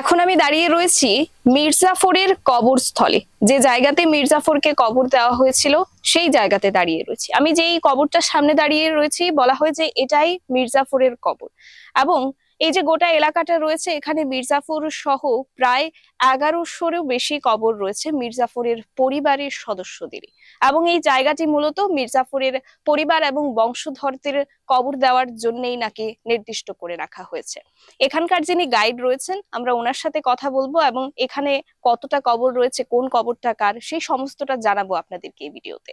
এখন আমি দাঁড়িয়ে রয়েছি মির্জাফরের কবরস্থলে যে জায়গাতে মির্জাফরকে কবর দেওয়া হয়েছিল সেই জায়গাতে দাঁড়িয়ে রয়েছি আমি যেই কবরটার সামনে দাঁড়িয়ে রয়েছি বলা হয় যে এটাই মির্জাফরের কবর এবং এই যে গোটা এলাকাটা রয়েছে এখানে মির্জাফর সহ প্রায় এগারোশোরও বেশি কবর রয়েছে মির্জাফরের পরিবারের সদস্যদের এবং এই জায়গাটি মূলত মির্জাফরের পরিবার এবং বংশধরদের কবর দেওয়ার জন্যই নাকি নির্দিষ্ট করে রাখা হয়েছে এখানকার যিনি গাইড রয়েছেন আমরা ওনার সাথে কথা বলবো এবং এখানে কতটা কবর রয়েছে কোন কবরটা কার সেই সমস্তটা জানাবো আপনাদেরকে এই ভিডিওতে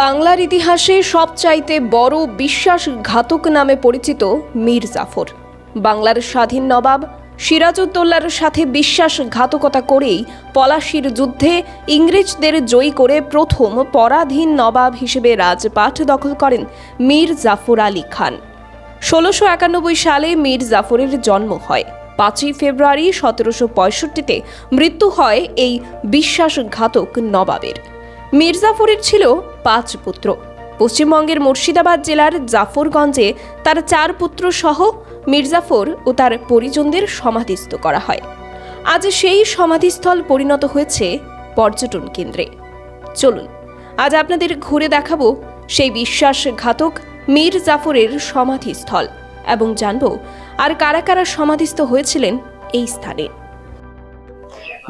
বাংলার ইতিহাসে সবচাইতে বড় বিশ্বাসঘাতক নামে পরিচিত মির জাফর বাংলার স্বাধীন নবাব সিরাজউদ্দৌল্লার সাথে বিশ্বাসঘাতকতা করেই পলাশির যুদ্ধে ইংরেজদের জয়ী করে প্রথম পরাধীন নবাব হিসেবে রাজপাট দখল করেন মীর জাফর আলী খান ষোলোশো একানব্বই সালে মীর জাফরের জন্ম হয় পাঁচই ফেব্রুয়ারি সতেরোশো পঁয়ষট্টিতে মৃত্যু হয় এই বিশ্বাসঘাতক নবাবের মীর জাফরের ছিল পাঁচ পুত্র পশ্চিমবঙ্গের মুর্শিদাবাদ জেলার জাফরগঞ্জে তার চার পুত্র সহ মির্জাফর ও তার পরিজনদের সমাধিস্থ করা হয় আজ সেই সমাধিস্থল পরিণত হয়েছে পর্যটন কেন্দ্রে চলুন আজ আপনাদের ঘুরে দেখাবো সেই বিশ্বাসঘাতক মীর জাফরের সমাধিস্থল এবং জানব আর কারা কারা সমাধিস্থ হয়েছিলেন এই স্থানে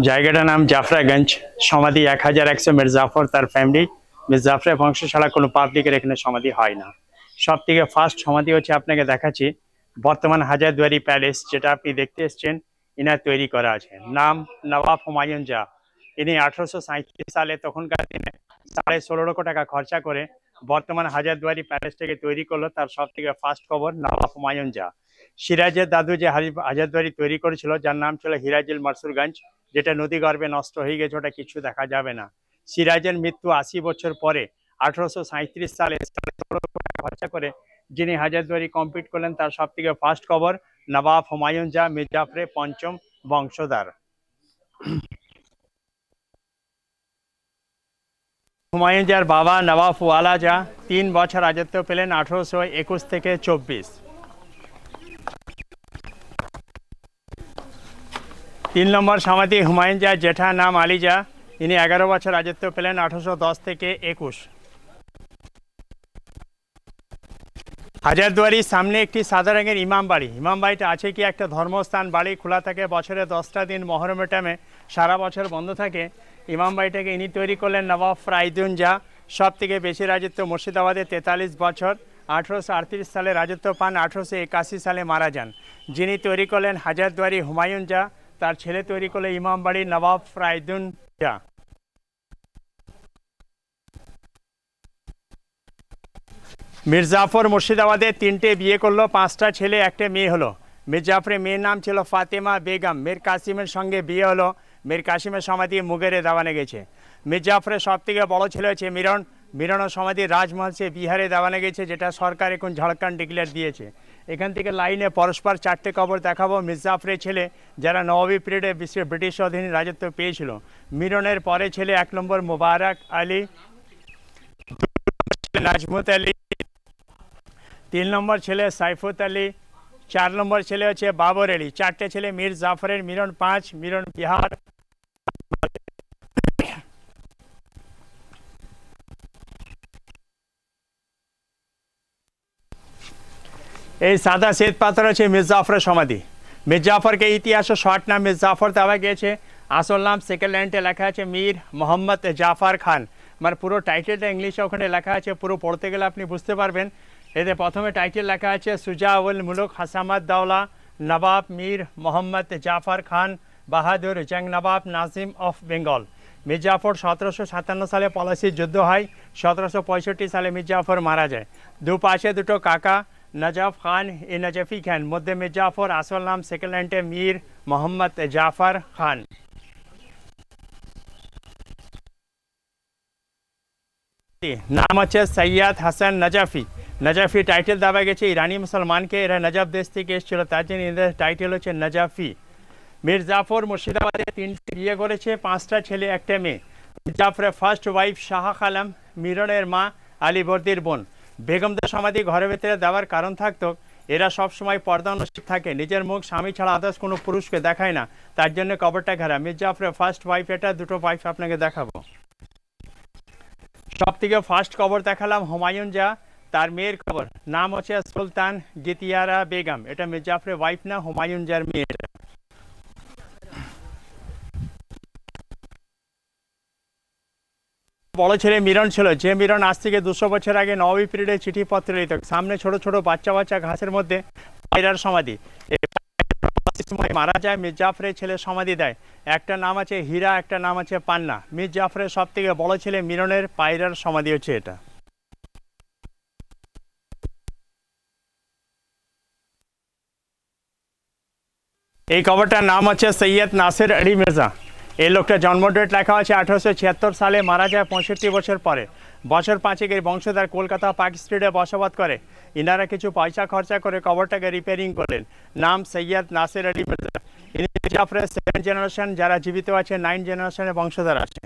জায়গাটার নাম জাফরাগঞ্জ সমাধি এক হাজার একশো জাফর তার ফ্যামিলি জাফরের বংশ ছাড়া কোনো পাবলিকের এখানে সমাধি হয় না সব থেকে ফার্স্ট সমাধি হচ্ছে আপনাকে দেখাচ্ছি বর্তমান হাজারদুয়ারি প্যালেস যেটা আপনি দেখতে এসছেন এনার তৈরি করা আছে নাম নবাব হুমায়ুন জা ইনি আঠারোশো সাঁত্রিশ সালে তখনকার দিনে সাড়ে ষোলো লক্ষ টাকা খরচা করে বর্তমান হাজারদুয়ারি প্যালেসটাকে তৈরি করলো তার সব থেকে ফার্স্ট খবর নবাব হুমায়ুন জা সিরাজের দাদু যে হাজারদুয়ারি তৈরি করেছিল যার নাম ছিল হিরাজুল মারসুরগঞ্জ যেটা নদী গর্বে নষ্ট হয়ে গেছে ওটা কিছু দেখা যাবে না সিরাজের মৃত্যু আশি বছর পরে আঠারোশো সালে খরচা করে যিনি হাজারদুয়ারি কমপ্লিট করলেন তার সবথেকে ফার্স্ট কবর নবাব হুমায়ুন জাহ মির্জাফরে পঞ্চম বংশধার হুমায়ুন জার বাবা নবাব ওয়ালা জাহ তিন বছর রাজত্ব পেলেন আঠারোশো একুশ থেকে চব্বিশ তিন নম্বর সমাধি হুমায়ুন জাহ জেঠা নাম আলিজা ইনি এগারো বছর রাজত্ব পেলেন আঠারোশো দশ থেকে একুশ হাজারদুয়ারির সামনে একটি সাদা রঙের ইমাম বাড়ি ইমাম বাড়িটা আছে কি একটা ধর্মস্থান বাড়ি খোলা থাকে বছরে দশটা দিন মহরমে টামে সারা বছর বন্ধ থাকে ইমাম বাড়িটাকে ইনি তৈরি করলেন নবাব ফ্রাইদুন যা সব থেকে বেশি রাজত্ব মুর্শিদাবাদে তেতাল্লিশ বছর আঠেরোশো আটত্রিশ সালে রাজত্ব পান আঠেরোশো সালে মারা যান যিনি তৈরি করলেন হাজারদুয়ারি হুমায়ুন যা তার ছেলে তৈরি করলেন ইমাম বাড়ি নবাব ফ্রাইদুন যা মির্জাফর মুর্শিদাবাদে তিনটে বিয়ে করলো পাঁচটা ছেলে একটা মেয়ে হলো মির্জাফরের মেয়ের নাম ছিল ফাতেমা বেগম মীর কাসিমের সঙ্গে বিয়ে হলো মীর কাসিমের সমাধি মুগেরে দেওয়ানে গেছে মির্জাফরের সব থেকে বড়ো ছেলে হচ্ছে মিরন মিরনের সমাধি সে বিহারে দেওয়ানে গেছে যেটা সরকার এখন ঝাড়খণ্ড ডিক্লেয়ার দিয়েছে এখান থেকে লাইনে পরস্পর চারটে কবর দেখাবো মির্জাফরের ছেলে যারা নবী পিরিয়ডে বিশ্বের ব্রিটিশ অধীনে রাজত্ব পেয়েছিল মিরনের পরে ছেলে এক নম্বর মুবারক আলী নাজমুত আলী তিন নম্বর ছেলে সাইফুত আলী চার নম্বর ছেলে হচ্ছে বাবর আলী চারটে ছেলে মীর জাফরের মিরন পাঁচ মিরন বিহার এই সাদা শ্বেত পাথর হচ্ছে মির্জাফরের সমাধি মির্জাফরকে ইতিহাস শর্ট নাম মির্জাফর দেওয়া গিয়েছে আসল নাম সেকেন্ড ল্যান্ডে লেখা আছে মীর মোহাম্মদ জাফর খান মানে পুরো টাইটেলটা ইংলিশে ওখানে লেখা আছে পুরো পড়তে গেলে আপনি বুঝতে পারবেন এতে প্রথমে টাইটেল লেখা আছে সুজাউল মুলুক হাসামত দাওলা নবাব মীর মোহাম্মদ জাফর খান বাহাদুর জং নবাব নাজিম অফ বেঙ্গল মির্জাফর সতেরোশো সাতান্ন সালে পলাশির যুদ্ধ হয় সতেরোশো পঁয়ষট্টি সালে মির্জাফর মারা যায় দুপাশে দুটো কাকা নজাফ খান এ নজাফি খান মধ্যে মির্জাফর আসল নাম সেকেন্ড হ্যান্ডে মীর মোহাম্মদ জাফর খান নাম আছে সৈয়াদ হাসান নাজাফি নাজাফি টাইটেল দেওয়া গেছে ইরানি মুসলমানকে এরা নজাফ দেশ থেকে এসেছিল তার জন্য এদের টাইটেল হচ্ছে নাজাফি মির্জাফর মুর্শিদাবাদে তিনটি বিয়ে করেছে পাঁচটা ছেলে একটা মেয়ে মির্জাফরের ফার্স্ট ওয়াইফ শাহ আলম মিরনের মা বর্দির বোন বেগমদের সমাধি ঘরের ভেতরে দেওয়ার কারণ থাকতো এরা সবসময় অনুষ্ঠিত থাকে নিজের মুখ স্বামী ছাড়া আদার্স কোনো পুরুষকে দেখায় না তার জন্য কবরটা ঘেরা মির্জাফরের ফার্স্ট ওয়াইফ এটা দুটো ওয়াইফ আপনাকে দেখাবো থেকে ফার্স্ট খবর দেখালাম হুমায়ুন যা তার মেয়ের খবর নাম হচ্ছে সুলতান গেতিয়ারা বেগম এটা মির্জাফরের ওয়াইফ না হুমায়ুন যার মেয়ের বড় ছেলে মিরন ছিল যে মিরন আজ থেকে দুশো বছর আগে নবী পিরিয়ডে চিঠিপত্র লিখত সামনে ছোট ছোট বাচ্চা বাচ্চা ঘাসের মধ্যে পায়রার সমাধি সময় মারা যায় মীর জাফরের ছেলে সমাধি দেয় একটা নাম আছে হীরা একটা নাম আছে পান্না মীর জাফরের সব থেকে বড় ছেলে মিরনের পায়রার সমাধি হচ্ছে এটা এই কবরটার নাম হচ্ছে সৈয়দ নাসির আলী মির্জা এই লোকটা জন্ম ডেট লেখা আছে আঠারোশো সালে মারা যায় পঁয়ষট্টি বছর পরে বছর পাঁচেকের বংশধার কলকাতা পার্ক স্ট্রিটে বসবাস করে ইনারা কিছু পয়সা খরচা করে কবরটাকে রিপেয়ারিং করলেন নাম সৈয়দ নাসির আলী মির্জা সেভেন জেনারেশন যারা জীবিত আছে নাইন জেনারেশনের বংশধার আছে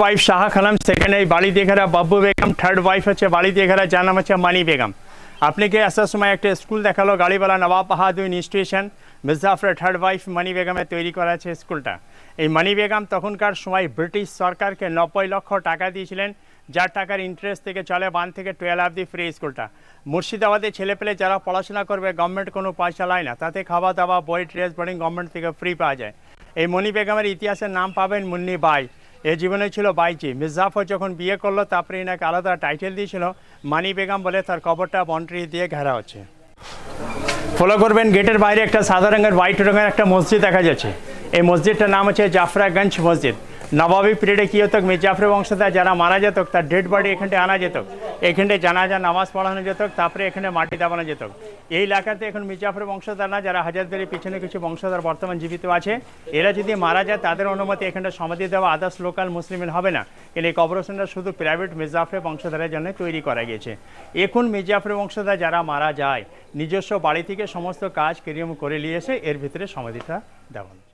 ওয়াইফ শাহ খালাম সেকেন্ড এই বাড়ি দেখারা বাব্বু বেগম থার্ড ওয়াইফ হচ্ছে বাড়ি দেখারা যার নাম হচ্ছে মানি বেগম আপনাকে আসার সময় একটা স্কুল দেখালো গাড়িওয়ালা নবাব বাহাদুর ইনস্টিটিউশন মির্জাফরের থার্ড ওয়াইফ মানি বেগমে তৈরি করা আছে স্কুলটা এই মানি বেগম তখনকার সময় ব্রিটিশ সরকারকে নব্বই লক্ষ টাকা দিয়েছিলেন যার টাকার ইন্টারেস্ট থেকে চলে ওয়ান থেকে টুয়েলভ অবধি ফ্রি স্কুলটা মুর্শিদাবাদে ছেলেপেলে যারা পড়াশোনা করবে গভর্নমেন্ট কোনো পয়সা লায় না তাতে খাওয়া দাওয়া বই ড্রেস বোর্ডিং গভর্নমেন্ট থেকে ফ্রি পাওয়া যায় এই মনি বেগমের ইতিহাসের নাম পাবেন মুন্নি বাই এ জীবনে ছিল বাইজি মির্জাফর যখন বিয়ে করলো তারপরে এনাকে আলাদা টাইটেল দিয়েছিল মানি বেগম বলে তার কবরটা বন্ট্রি দিয়ে ঘেরা হচ্ছে ফলো করবেন গেটের বাইরে একটা সাদা রঙের হোয়াইট রঙের একটা মসজিদ দেখা যাচ্ছে এই মসজিদটার নাম হচ্ছে জাফরাগঞ্জ মসজিদ নবাবী পিরিয়ডে কী হতো মির্জাফরের বংশধার যারা মারা যেত তার ডেড বডি এখানটা আনা যেত এখানটায় জানাজা নামাজ পড়ানো যেত তারপরে এখানে মাটি দাবানো যেত এই এলাকাতে এখন মির্জাফরের বংশধর না যারা হাজারদারের পিছনে কিছু বংশধর বর্তমান জীবিত আছে এরা যদি মারা যায় তাদের অনুমতি এখানটা সমাধি দেওয়া আদার্স লোকাল মুসলিমের হবে না কিন্তু এই কবরস্থানটা শুধু প্রাইভেট মির্জাফরের বংশধরের জন্য তৈরি করা গেছে এখন মির্জাফরের বংশধর যারা মারা যায় নিজস্ব বাড়ি থেকে সমস্ত কাজ কেরিয়ম করে নিয়ে এসে এর ভিতরে সমাধিটা দেওয়া